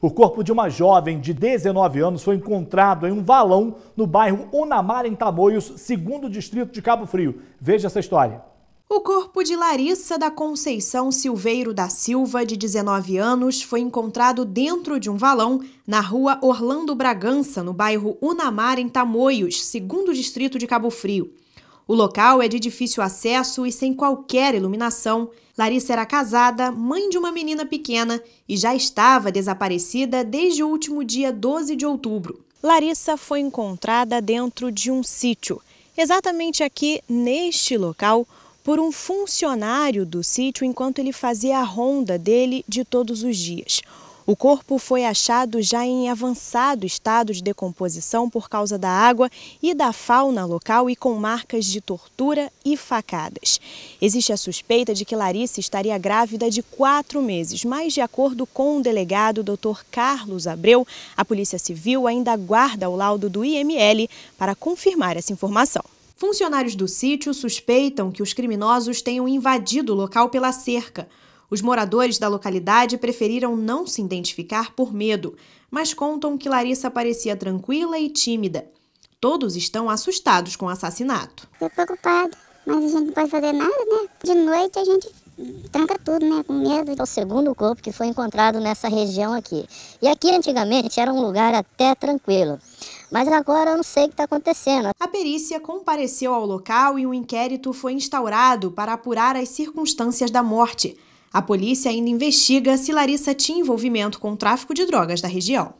O corpo de uma jovem de 19 anos foi encontrado em um valão no bairro Unamar em Tamoios, segundo distrito de Cabo Frio. Veja essa história. O corpo de Larissa da Conceição Silveiro da Silva, de 19 anos, foi encontrado dentro de um valão na rua Orlando Bragança, no bairro Unamar, em Tamoios, segundo distrito de Cabo Frio. O local é de difícil acesso e sem qualquer iluminação. Larissa era casada, mãe de uma menina pequena e já estava desaparecida desde o último dia 12 de outubro. Larissa foi encontrada dentro de um sítio, exatamente aqui neste local, por um funcionário do sítio enquanto ele fazia a ronda dele de todos os dias. O corpo foi achado já em avançado estado de decomposição por causa da água e da fauna local e com marcas de tortura e facadas. Existe a suspeita de que Larissa estaria grávida de quatro meses, mas de acordo com o delegado Dr. Carlos Abreu, a Polícia Civil ainda aguarda o laudo do IML para confirmar essa informação. Funcionários do sítio suspeitam que os criminosos tenham invadido o local pela cerca. Os moradores da localidade preferiram não se identificar por medo, mas contam que Larissa parecia tranquila e tímida. Todos estão assustados com o assassinato. Estou preocupada, mas a gente não pode fazer nada, né? De noite a gente tranca tudo, né? Com medo. É o segundo corpo que foi encontrado nessa região aqui. E aqui antigamente era um lugar até tranquilo. Mas agora eu não sei o que está acontecendo. A perícia compareceu ao local e um inquérito foi instaurado para apurar as circunstâncias da morte. A polícia ainda investiga se Larissa tinha envolvimento com o tráfico de drogas da região.